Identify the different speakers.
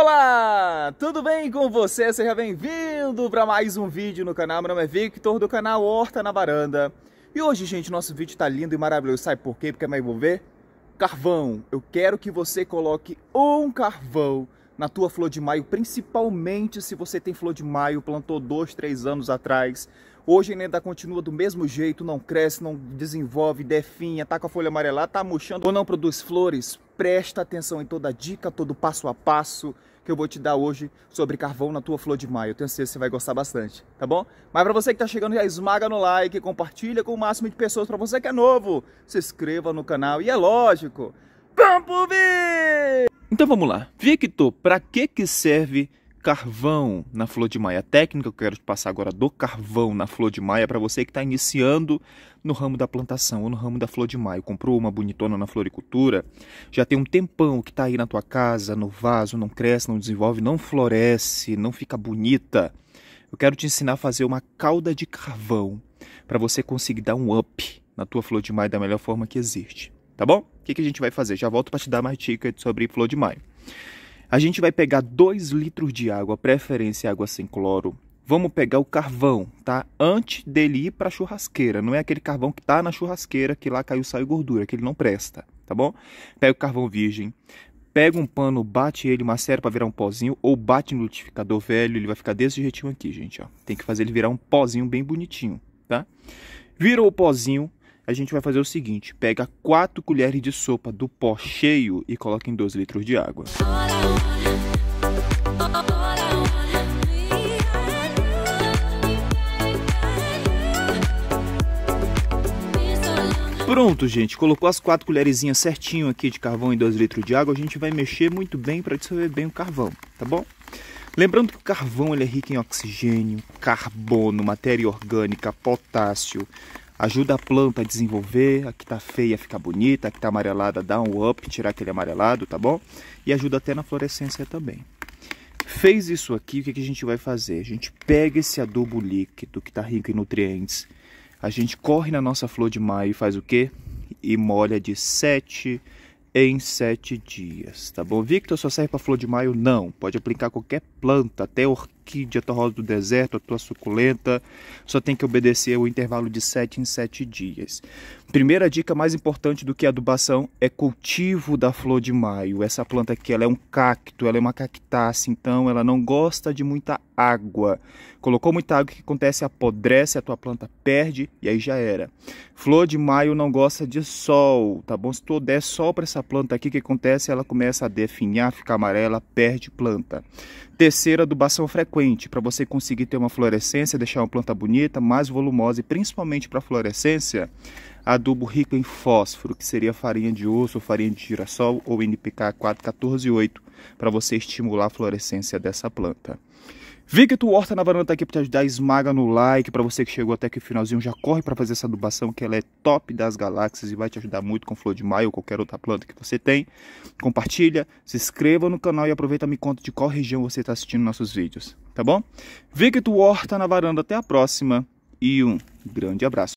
Speaker 1: Olá, tudo bem com você? Seja bem-vindo para mais um vídeo no canal. Meu nome é Victor do canal Horta na Varanda. E hoje, gente, nosso vídeo está lindo e maravilhoso. Sabe por quê? Porque vai é envolver carvão. Eu quero que você coloque um carvão na tua flor de maio, principalmente se você tem flor de maio, plantou dois, três anos atrás. Hoje ainda continua do mesmo jeito, não cresce, não desenvolve, definha, tá com a folha amarelada, tá murchando ou não produz flores presta atenção em toda dica, todo passo a passo que eu vou te dar hoje sobre carvão na tua flor de maio. Eu tenho certeza que você vai gostar bastante, tá bom? Mas para você que está chegando já, esmaga no like, compartilha com o máximo de pessoas. Para você que é novo, se inscreva no canal e é lógico, vamos ver! Então vamos lá. Victor, para que que serve carvão na flor de maia. A técnica que eu quero te passar agora do carvão na flor de maia para você que está iniciando no ramo da plantação ou no ramo da flor de maia. comprou uma bonitona na floricultura, já tem um tempão que está aí na tua casa, no vaso, não cresce, não desenvolve, não floresce, não fica bonita. Eu quero te ensinar a fazer uma cauda de carvão para você conseguir dar um up na tua flor de maio da melhor forma que existe, tá bom? O que, que a gente vai fazer? Já volto para te dar mais dicas sobre flor de maio. A gente vai pegar 2 litros de água, preferência água sem cloro. Vamos pegar o carvão, tá? Antes dele ir para a churrasqueira. Não é aquele carvão que tá na churrasqueira, que lá caiu sal e gordura, que ele não presta, tá bom? Pega o carvão virgem, pega um pano, bate ele, macera para virar um pozinho, ou bate no liquidificador velho, ele vai ficar desse jeitinho aqui, gente, ó. Tem que fazer ele virar um pozinho bem bonitinho, tá? Virou o pozinho, a gente vai fazer o seguinte: pega 4 colheres de sopa do pó cheio e coloca em 2 litros de água. Pronto, gente. Colocou as quatro colherzinhas certinho aqui de carvão em 2 litros de água. A gente vai mexer muito bem para dissolver bem o carvão, tá bom? Lembrando que o carvão ele é rico em oxigênio, carbono, matéria orgânica, potássio, ajuda a planta a desenvolver, a que tá feia a ficar bonita, a que tá amarelada dá um up, tirar aquele amarelado, tá bom? E ajuda até na florescência também. Fez isso aqui, o que, a gente vai fazer? A gente pega esse adubo líquido que tá rico em nutrientes, a gente corre na nossa flor de maio e faz o quê? E molha de 7 em 7 dias, tá bom? Victor, só serve para flor de maio? Não, pode aplicar qualquer planta, até hortaliça orquídea, tua rosa do deserto, a tua suculenta. Só tem que obedecer o intervalo de 7 em 7 dias. Primeira dica mais importante do que adubação é cultivo da flor de maio. Essa planta aqui ela é um cacto, ela é uma cactácea, então ela não gosta de muita água. Colocou muita água, o que acontece? Apodrece, a tua planta perde e aí já era. Flor de maio não gosta de sol, tá bom? Se tu der sol para essa planta aqui, o que acontece? Ela começa a definhar, fica amarela, perde planta. Terceira, adubação frequente, para você conseguir ter uma florescência, deixar uma planta bonita, mais volumosa e principalmente para florescência, adubo rico em fósforo, que seria farinha de osso, farinha de girassol ou NPK 4148, para você estimular a florescência dessa planta. Victor Horta na varanda tá aqui pra te ajudar, esmaga no like, pra você que chegou até aqui o finalzinho, já corre pra fazer essa adubação que ela é top das galáxias e vai te ajudar muito com flor de maio ou qualquer outra planta que você tem. Compartilha, se inscreva no canal e aproveita e me conta de qual região você tá assistindo nossos vídeos, tá bom? Victor Horta na varanda, até a próxima e um grande abraço.